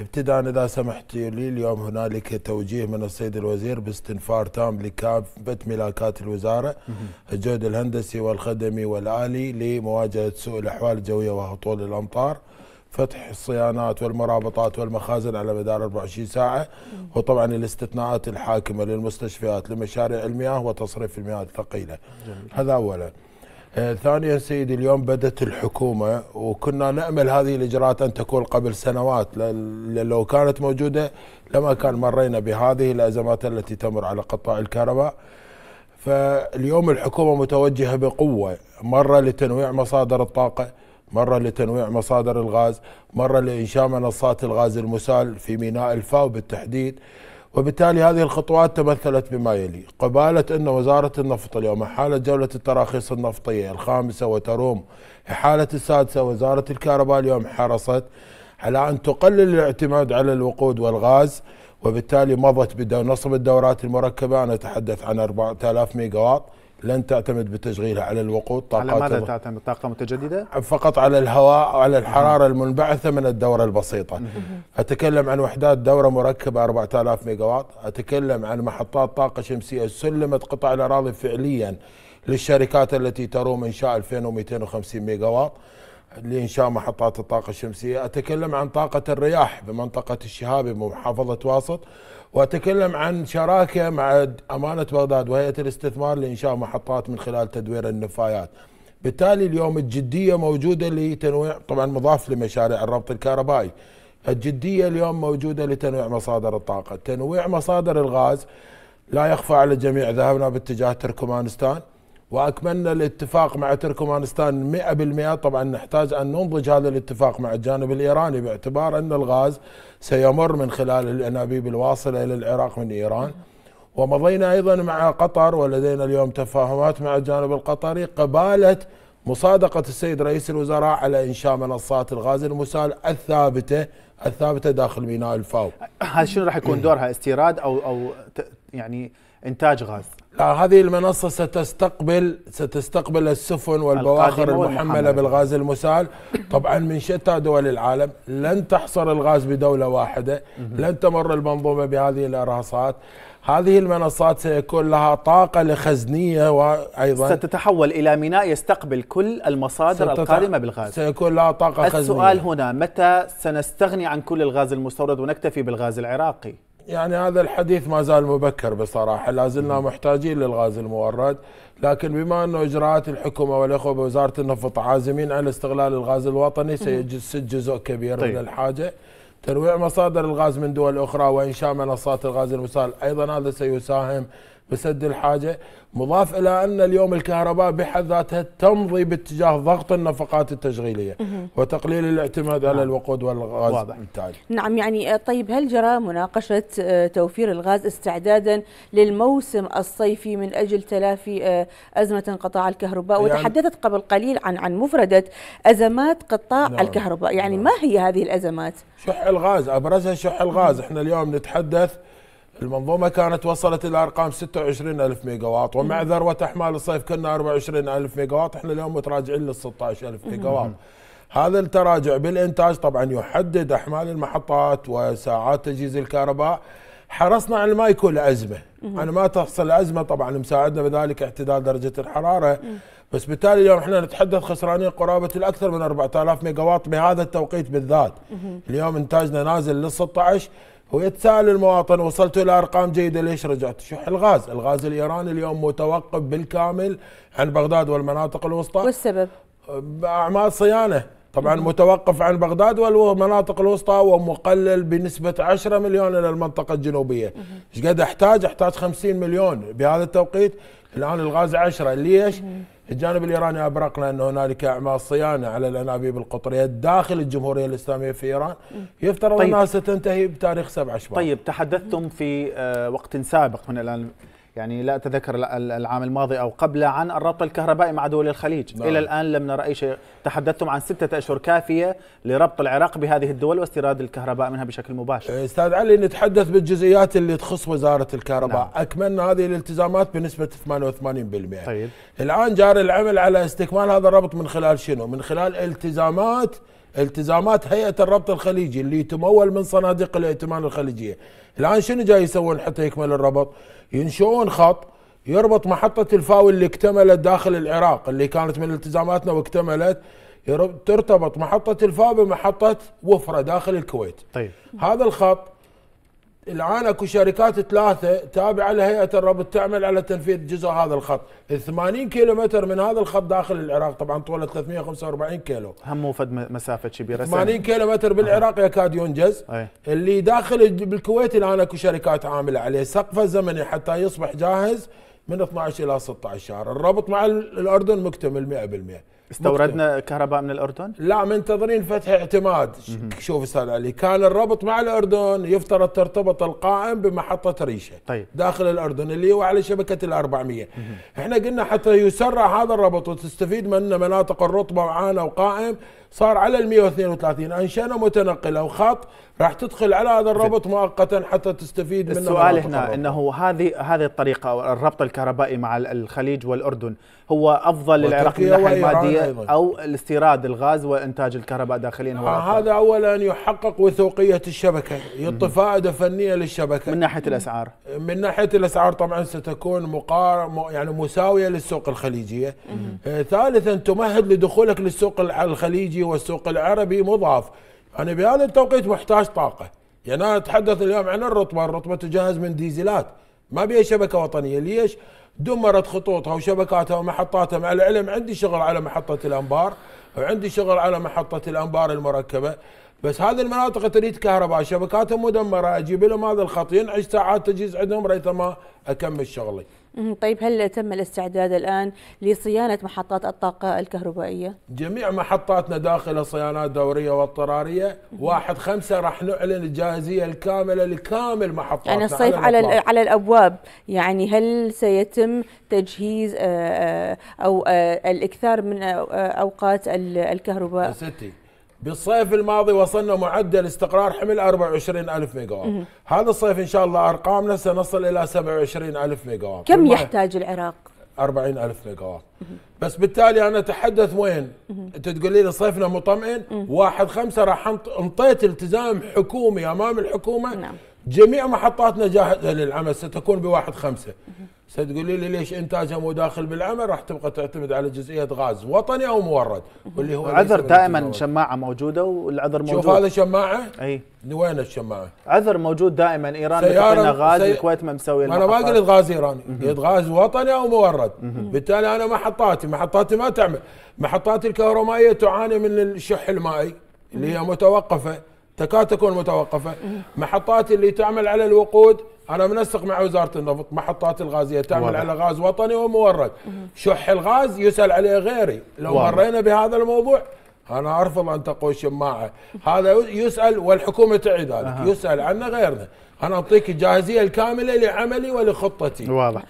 ابتداء اذا سمحت لي اليوم هنالك توجيه من السيد الوزير باستنفار تام لكافه ملاكات الوزاره الجهد الهندسي والخدمي والالي لمواجهه سوء الاحوال الجويه وهطول الامطار فتح الصيانات والمرابطات والمخازن على مدار 24 ساعة وطبعا الاستثناءات الحاكمة للمستشفيات لمشاريع المياه وتصريف المياه الثقيلة هذا أولا آه، ثانيا سيدي اليوم بدت الحكومة وكنا نأمل هذه الإجراءات أن تكون قبل سنوات لو كانت موجودة لما كان مرينا بهذه الأزمات التي تمر على قطاع الكهرباء فاليوم الحكومة متوجهة بقوة مرة لتنويع مصادر الطاقة مرة لتنويع مصادر الغاز مرة لإنشاء منصات الغاز المسال في ميناء الفاو بالتحديد وبالتالي هذه الخطوات تمثلت بما يلي قبالة أن وزارة النفط اليوم حالة جولة التراخيص النفطية الخامسة وتروم حالة السادسة وزارة الكهرباء اليوم حرصت على أن تقلل الاعتماد على الوقود والغاز وبالتالي مضت بنصب الدورات المركبة أنا أتحدث عن 4000 ميجا واط لن تعتمد بتشغيلها على الوقود طاقة على ماذا تعتمد طاقة متجددة؟ فقط على الهواء وعلى الحرارة المنبعثة من الدورة البسيطة أتكلم عن وحدات دورة مركبة 4000 ميجا واط أتكلم عن محطات طاقة شمسية سلمت قطع الأراضي فعليا للشركات التي تروم إنشاء 2250 ميجا واط لإنشاء محطات الطاقة الشمسية أتكلم عن طاقة الرياح بمنطقة الشهابي بمحافظة واسط وأتكلم عن شراكة مع أمانة بغداد وهيئة الاستثمار لإنشاء محطات من خلال تدوير النفايات بالتالي اليوم الجدية موجودة لتنويع طبعا مضاف لمشاريع الربط الكهربائي الجدية اليوم موجودة لتنويع مصادر الطاقة تنويع مصادر الغاز لا يخفى على الجميع ذهبنا باتجاه تركمانستان واكملنا الاتفاق مع تركمانستان 100% طبعا نحتاج ان ننضج هذا الاتفاق مع الجانب الايراني باعتبار ان الغاز سيمر من خلال الانابيب الواصله الى العراق من ايران ومضينا ايضا مع قطر ولدينا اليوم تفاهمات مع الجانب القطري قباله مصادقه السيد رئيس الوزراء على انشاء منصات الغاز المسال الثابته الثابته داخل ميناء الفاو هذا شنو راح يكون دورها استيراد او او يعني انتاج غاز نعم، هذه المنصة ستستقبل ستستقبل السفن والبواخر المحملة بالغاز المسال طبعا من شتى دول العالم لن تحصر الغاز بدولة واحدة لن تمر المنظومة بهذه الإرهاصات هذه المنصات سيكون لها طاقة لخزنية وأيضا ستتحول إلى ميناء يستقبل كل المصادر القادمة بالغاز سيكون لها طاقة السؤال خزنية السؤال هنا متى سنستغني عن كل الغاز المستورد ونكتفي بالغاز العراقي؟ يعني هذا الحديث ما زال مبكر بصراحه لا زلنا محتاجين للغاز المورد لكن بما انه اجراءات الحكومه والاخوه بوزاره النفط عازمين على استغلال الغاز الوطني سيجسد جزء كبير طيب. من الحاجه تنويع مصادر الغاز من دول اخرى وانشاء منصات الغاز المسال ايضا هذا سيساهم بسد الحاجه، مضاف الى ان اليوم الكهرباء بحد ذاتها تمضي باتجاه ضغط النفقات التشغيليه وتقليل الاعتماد على نعم. الوقود والغاز واضح. بالتالي. نعم يعني آه، طيب هل جرى مناقشه آه، توفير الغاز استعدادا للموسم الصيفي من اجل تلافي آه، ازمه انقطاع الكهرباء يعني وتحدثت قبل قليل عن عن مفرده ازمات قطاع نعم. الكهرباء، يعني نعم. ما هي هذه الازمات؟ شح الغاز ابرزها شح الغاز، احنا اليوم نتحدث المنظومة كانت وصلت إلى أرقام 26 ألف ميجا واط ومع ذروة أحمال الصيف كنا 24 ألف ميجا واط إحنا اليوم متراجعين لل 16 ألف ميجا واط هذا التراجع بالإنتاج طبعا يحدد أحمال المحطات وساعات تجهيز الكهرباء حرصنا على ما يكون أزمة أنا ما تحصل أزمة طبعا مساعدنا بذلك اعتدال درجة الحرارة بس بالتالي اليوم احنا نتحدث خسرانين قرابة الأكثر من 4000 ميجا واط بهذا التوقيت بالذات اليوم إنتاجنا نازل لل 16 ويتساءل المواطن وصلت الى ارقام جيده ليش رجعت؟ شح الغاز، الغاز الايراني اليوم متوقف بالكامل عن بغداد والمناطق الوسطى والسبب؟ اعمال صيانه طبعا متوقف عن بغداد والمناطق الوسطى ومقلل بنسبة 10 مليون إلى المنطقة الجنوبية ايش قد أحتاج أحتاج 50 مليون بهذا التوقيت الآن الغاز 10 ليش الجانب الإيراني أبرقنا أن هنالك أعمال صيانة على الأنابيب القطرية داخل الجمهورية الإسلامية في إيران يفترض طيب. أنها ستنتهي بتاريخ 7 شباط طيب تحدثتم في آه، وقت سابق من الآن يعني لا أتذكر العام الماضي أو قبله عن الربط الكهربائي مع دول الخليج نعم. إلى الآن لم نرى أي شيء تحدثتم عن ستة أشهر كافية لربط العراق بهذه الدول واستيراد الكهرباء منها بشكل مباشر إيه، أستاذ علي نتحدث بالجزئيات اللي تخص وزارة الكهرباء نعم. أكملنا هذه الالتزامات بنسبة 88% طيب. الآن جار العمل على استكمال هذا الربط من خلال شنو؟ من خلال التزامات التزامات هيئه الربط الخليجي اللي تمول من صناديق الائتمان الخليجيه الان شنو جاي يسوون حتى يكمل الربط ينشؤون خط يربط محطه الفاو اللي اكتملت داخل العراق اللي كانت من التزاماتنا واكتملت ترتبط محطه الفاو بمحطه وفره داخل الكويت طيب. هذا الخط الآن أكو شركات ثلاثة تابعة لهيئة الربط تعمل على تنفيذ جزء هذا الخط 80 كيلو متر من هذا الخط داخل العراق طبعا طوله 345 كيلو هم مو فد مسافة كبيرة 80 كيلو متر بالعراق أه. يكاد ينجز أي. اللي داخل بالكويت الآن أكو شركات عاملة عليه سقفه الزمني حتى يصبح جاهز من 12 إلى 16 شهر الربط مع الأردن مكتمل 100% استوردنا مكتب. كهرباء من الاردن؟ لا منتظرين فتح اعتماد شوف استاذ علي كان الربط مع الاردن يفترض ترتبط القائم بمحطه ريشه طيب. داخل الاردن اللي هو على شبكه ال 400 احنا قلنا حتى يسرع هذا الربط وتستفيد منه مناطق الرطبه معانا وقائم صار على ال 132 انشأنا متنقله وخط راح تدخل على هذا الربط مؤقتا حتى تستفيد منه السؤال هنا الربط. انه هذه هذه الطريقه الربط الكهربائي مع الخليج والاردن هو افضل للعراق من الناحيه الماديه او الاستيراد الغاز وانتاج الكهرباء داخليا هو آه هذا اولا يحقق وثوقيه الشبكه يعطي فائده فنيه للشبكه من ناحيه الاسعار من ناحيه الاسعار طبعا ستكون مقار يعني مساويه للسوق الخليجيه آه ثالثا تمهد لدخولك للسوق الخليجي والسوق العربي مضاف انا يعني بهذا التوقيت محتاج طاقه يعني انا اتحدث اليوم عن الرطبه الرطبه تجهز من ديزلات ما بيها شبكه وطنيه ليش دمرت خطوطها وشبكاتها ومحطاتها مع العلم عندي شغل على محطه الانبار وعندي شغل على محطه الانبار المركبه بس هذه المناطق تريد كهرباء شبكاتها مدمره اجيب لهم هذا الخط ينعش ساعات تجهيز عندهم ريثما اكمل شغلي طيب هل تم الاستعداد الآن لصيانة محطات الطاقة الكهربائية؟ جميع محطاتنا داخل صيانات دورية واضطرارية واحد خمسة راح نعلن الجاهزية الكاملة لكامل محطاتنا يعني الصيف على, على, على الأبواب يعني هل سيتم تجهيز آه، آه، أو آه، الإكثار من أوقات الكهرباء؟ ستي بالصيف الماضي وصلنا معدل استقرار حمل 24 ألف ميجاوات هذا الصيف إن شاء الله أرقامنا سنصل إلى 27 ألف ميجاوات كم يحتاج العراق؟ 40 ألف ميجاوات بس بالتالي أنا أتحدث وين؟ أنت تقولي لي صيفنا مطمئن واحد خمسة راح انطيت التزام حكومي أمام الحكومة نعم. جميع محطاتنا جاهزه للعمل ستكون بواحد خمسة ستقولي لي ليش انتاجها مو داخل بالعمل راح تبقى تعتمد على جزئيه غاز وطني او مورد واللي هو عذر دائما شماعه موجوده والعذر موجود شوف هذا شماعه اي وين الشماعه؟ عذر موجود دائما ايران سيارة غاز سي... الكويت ما مسوي انا ما قلت غاز ايراني قلت غاز وطني او مورد بالتالي انا محطاتي محطاتي ما تعمل محطاتي الكهربائيه تعاني من الشح المائي اللي هي متوقفه تكاد تكون متوقفه محطات اللي تعمل على الوقود انا منسق مع وزاره النفط محطات الغازيه تعمل على غاز وطني ومورد شح الغاز يسال عليه غيري لو مرينا بهذا الموضوع انا ارفض ان تقول شماعه هذا يسال والحكومه تعي ذلك يسال عنه غيرنا انا اعطيك الجاهزيه الكامله لعملي ولخطتي واضح